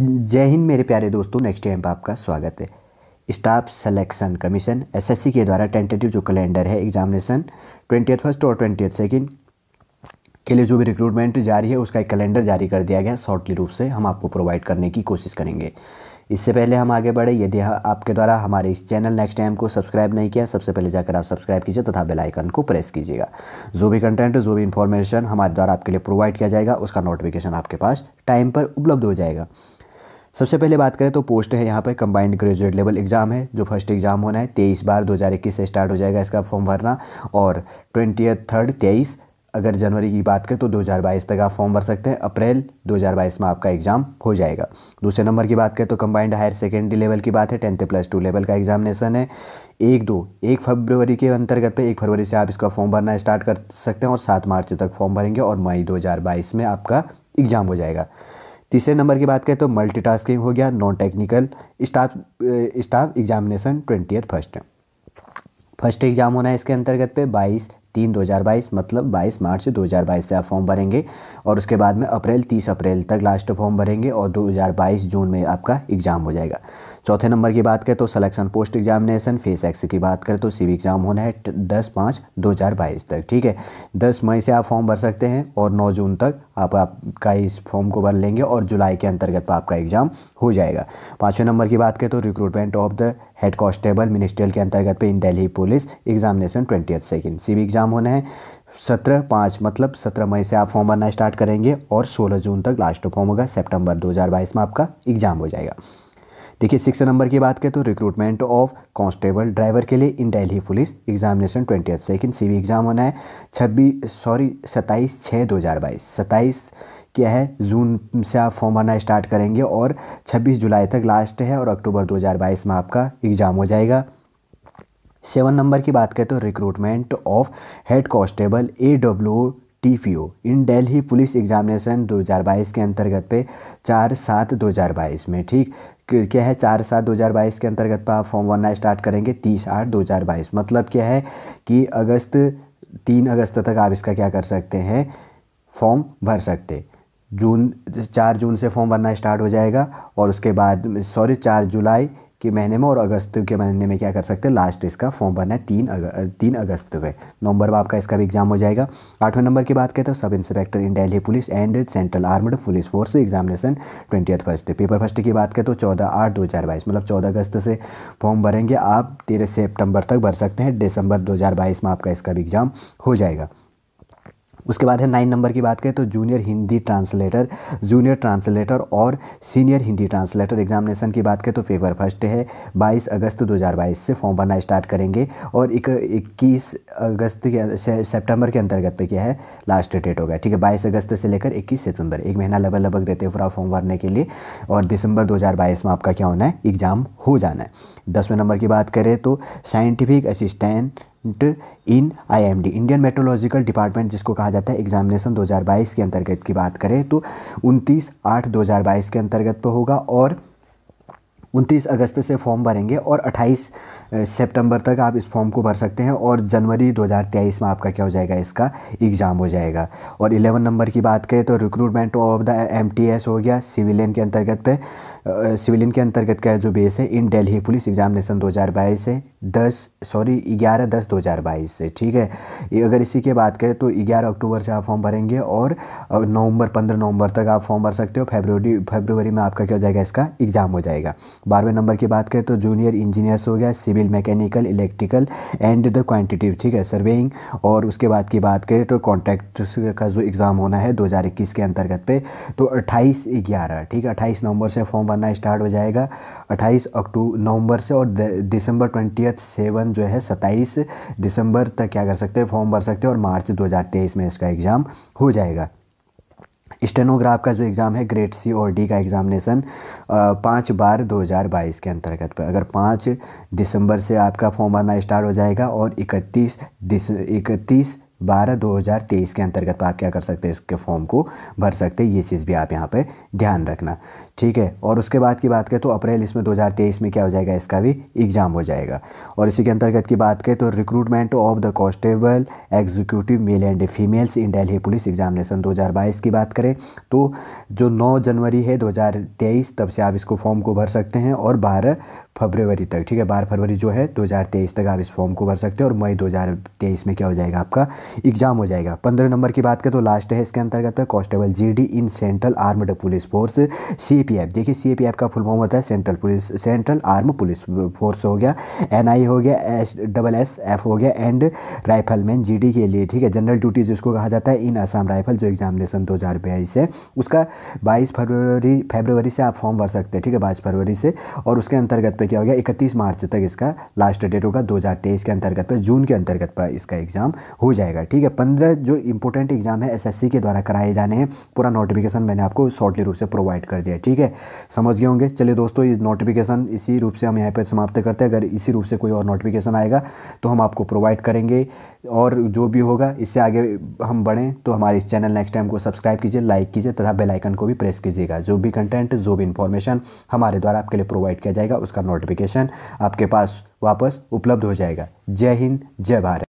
जय हिंद मेरे प्यारे दोस्तों नेक्स्ट टाइम पर आपका स्वागत है स्टाफ सेलेक्शन कमीशन एसएससी के द्वारा टेंटेटिव जो कैलेंडर है एग्जामिनेशन ट्वेंटी फर्स्ट और ट्वेंटी सेकेंड के लिए जो भी रिक्रूटमेंट जारी है उसका एक कैलेंडर जारी कर दिया गया शॉर्टली रूप से हम आपको प्रोवाइड करने की कोशिश करेंगे इससे पहले हम आगे बढ़े यदि हाँ, आपके द्वारा हमारे इस चैनल नेक्स्ट टाइम को सब्सक्राइब नहीं किया सबसे पहले जाकर आप सब्सक्राइब कीजिए तथा बेल आइकन को प्रेस कीजिएगा जो भी कंटेंट जो भी इन्फॉर्मेशन हमारे द्वारा आपके लिए प्रोवाइड किया जाएगा उसका नोटिफिकेशन आपके पास टाइम पर उपलब्ध हो जाएगा सबसे पहले बात करें तो पोस्ट है यहाँ पर कंबाइंड ग्रेजुएट लेवल एग्ज़ाम है जो फर्स्ट एग्ज़ाम होना है तेईस बार दो से स्टार्ट हो जाएगा इसका फॉर्म भरना और ट्वेंटी थर्ड तेईस अगर जनवरी की बात करें तो 2022 तक आप फॉर्म भर सकते हैं अप्रैल 2022 में आपका एग्ज़ाम हो जाएगा दूसरे नंबर की बात करें तो कंबाइंड हायर सेकेंडरी लेवल की बात है टेंथ प्लस टू लेवल का एग्जामिनेशन है एक दो एक फरवरी के अंतर्गत पे एक फरवरी से आप इसका फॉर्म भरना स्टार्ट कर सकते हैं और सात मार्च तक फॉर्म भरेंगे और मई दो में आपका एग्ज़ाम हो जाएगा तीसरे नंबर की बात करें तो मल्टीटास्किंग हो गया non technical staff staff examination twenty first first exam होना है इसके अंतर्गत पे 22 तीन दो हज़ार बाईस मतलब बाईस मार्च दो हज़ार बाईस से आप फॉर्म भरेंगे और उसके बाद में अप्रैल तीस अप्रैल तक लास्ट फॉर्म भरेंगे और दो हजार बाईस जून में आपका एग्ज़ाम हो जाएगा चौथे नंबर की बात करें तो selection post examination phase X की बात करें तो सी एग्ज़ाम होना है दस पाँच दो तक ठीक है दस मई से आप फॉर्म भर सकते हैं और नौ जून तक आप आपका इस फॉर्म को भर लेंगे और जुलाई के अंतर्गत आपका एग्ज़ाम हो जाएगा पाँचवें नंबर की बात करें तो recruitment of the head constable ministerial के अंतर्गत पे in Delhi police examination twenty second सी एग्ज़ाम होना है सत्रह पाँच मतलब सत्रह मई से आप फॉर्म भरना स्टार्ट करेंगे और सोलह जून तक लास्ट फॉर्म होगा सेप्टेम्बर दो में आपका एग्ज़ाम हो जाएगा देखिए सिक्स नंबर की बात करें तो रिक्रूटमेंट ऑफ कांस्टेबल ड्राइवर के लिए in Delhi police examination twenty second सी एग्ज़ाम होना है छब्बीस सॉरी सत्ताईस छः दो हज़ार बाईस सत्ताईस क्या है जून से आप फॉर्म भरना स्टार्ट करेंगे और 26 जुलाई तक लास्ट है और अक्टूबर 2022 में आपका एग्ज़ाम हो जाएगा सेवन नंबर की बात करें तो recruitment of head constable A W T P O in Delhi police examination 2022 के अंतर्गत पे चार सात 2022 में ठीक क्या है चार सात 2022 के अंतर्गत पर आप फॉर्म भरना स्टार्ट करेंगे तीस आठ 2022 मतलब क्या है कि अगस्त तीन अगस्त तक आप इसका क्या कर सकते हैं फॉर्म भर सकते हैं जून चार जून से फॉर्म भरना स्टार्ट हो जाएगा और उसके बाद सॉरी चार जुलाई के महीने में और अगस्त के महीने में क्या कर सकते हैं लास्ट इसका फॉर्म भरना है तीन अग तीन अगस्त में नवंबर में आपका इसका भी एग्जाम हो जाएगा आठवें नंबर की बात करें तो sub inspector in Delhi police and central armed police force examination twenty first paper first की बात करें तो चौदह आठ दो हज़ार बाईस मतलब चौदह अगस्त से फॉर्म भरेंगे आप तेरह सेप्टेम्बर तक भर सकते हैं दिसंबर दो हज़ार बाईस में आपका इसका भी एग्ज़ाम हो जाएगा उसके बाद है नाइन नंबर की बात करें तो junior Hindi translator junior translator और सीनियर हिंदी ट्रांसलेटर एग्जामिनेशन की बात करें तो फेवर फर्स्ट है 22 अगस्त 2022 से फॉर्म भरना स्टार्ट करेंगे और एक इक्कीस अगस्त के सेप्टेम्बर के अंतर्गत पे क्या है लास्ट डेट होगा ठीक है बाईस अगस्त से लेकर इक्कीस सितंबर एक महीना लगभग लगभग देते हैं पूरा फॉर्म भरने के लिए और दिसंबर दो में आपका क्या होना है एग्ज़ाम हो जाना है दसवें नंबर की बात करें तो scientific assistant in IMD Indian meteorological department जिसको कहा जाता है एग्जामिनेशन 2022 के अंतर्गत की बात करें तो 29 आठ 2022 के अंतर्गत पर होगा और उनतीस अगस्त से फॉर्म भरेंगे और सितंबर तक आप इस फॉर्म को भर सकते हैं और जनवरी 2023 में आपका क्या हो जाएगा इसका एग्ज़ाम हो जाएगा और 11 नंबर की बात करें तो रिक्रूटमेंट ऑफ द एम हो गया सिविलियन के अंतर्गत पे सिविलियन के अंतर्गत का जो बेस है इन दिल्ली पुलिस एग्जामिनेशन 2022 से 10 सॉरी 11 दस 2022 से ठीक है अगर इसी की बात करें तो 11 अक्टूबर से आप फॉर्म भरेंगे और नवंबर 15 नवंबर तक आप फॉर्म भर सकते हो फेबरवरी फेबरवरी में आपका क्या हो जाएगा इसका एग्ज़ाम हो जाएगा बारहवें नंबर की बात करें तो जूनियर इंजीनियर्स हो गया civil civil mechanical electrical and the quantitative ठीक है सर्वेइंग और उसके बाद की बात करें तो कॉन्ट्रैक्ट का जो एग्ज़ाम होना है दो के अंतर्गत पे तो 28 ग्यारह ठीक है अट्ठाईस नवंबर से फॉर्म भरना स्टार्ट हो जाएगा 28 अक्टूबर नवंबर से और दिसंबर ट्वेंटी सेवन जो है 27 दिसंबर तक क्या कर सकते हैं फॉर्म भर सकते हैं और मार्च 2023 में इसका एग्ज़ाम हो जाएगा स्टेनोग्राफ का जो एग्ज़ाम है ग्रेड सी और डी का एग्ज़ामिनेसन पाँच बार 2022 के अंतर्गत पर अगर पाँच दिसंबर से आपका फॉर्म भरना स्टार्ट हो जाएगा और इकतीस दिस इकतीस बारह दो हज़ार तेईस के अंतर्गत तो आप क्या कर सकते हैं इसके फॉर्म को भर सकते हैं ये चीज़ भी आप यहाँ पे ध्यान रखना ठीक है और उसके बाद की बात करें तो अप्रैल इसमें दो हज़ार तेईस में क्या हो जाएगा इसका भी एग्ज़ाम हो जाएगा और इसी के अंतर्गत की बात करें तो recruitment of the constable executive male and females in Delhi police examination बाईस की बात करें तो जो नौ जनवरी है तेईस तब से आप इसको फॉर्म को भर सकते हैं और बारह फरवरी तक ठीक है बारह फरवरी जो है 2023 तक आप इस फॉर्म को भर सकते हो और मई 2023 में क्या हो जाएगा आपका एग्जाम हो जाएगा पंद्रह नंबर की बात करें तो लास्ट है इसके अंतर्गत G GD in central armed police force C देखिए सी का फुल फॉर्म होता है central police central arm police force हो गया एन हो गया एस डबल एस एफ हो गया एंड राइफलमैन जी के लिए ठीक है जनरल ड्यूटी जिसको कहा जाता है इन आसाम राइफल जो एग्जामिनेशन दो हज़ार बयाईस है उसका बाईस फरवरी फरवरी से आप फॉर्म भर सकते हैं ठीक है बाईस फरवरी से और उसके अंतर्गत क्या हो गया इकतीस मार्च तक इसका लास्ट डेट होगा 2023 के अंतर्गत पर जून के अंतर्गत पर इसका एग्ज़ाम हो जाएगा ठीक है पंद्रह जो इंपॉर्टेंट एग्ज़ाम है एसएससी के द्वारा कराए जाने हैं पूरा नोटिफिकेशन मैंने आपको शॉर्टली रूप से प्रोवाइड कर दिया ठीक है समझ गए होंगे चलिए दोस्तों इस नोटिफिकेशन इसी रूप से हम यहाँ पर समाप्त करते हैं अगर इसी रूप से कोई और नोटिफिकेशन आएगा तो हम आपको प्रोवाइड करेंगे और जो भी होगा इससे आगे हम बढ़ें तो हमारे इस चैनल नेक्स्ट टाइम को सब्सक्राइब कीजिए लाइक कीजिए तथा बेलाइकन को भी प्रेस कीजिएगा जो भी कंटेंट जो भी इन्फॉर्मेशन हमारे द्वारा आपके लिए प्रोवाइड किया जाएगा उसका नोट नोटिफिकेशन आपके पास वापस उपलब्ध हो जाएगा जय हिंद जय भारत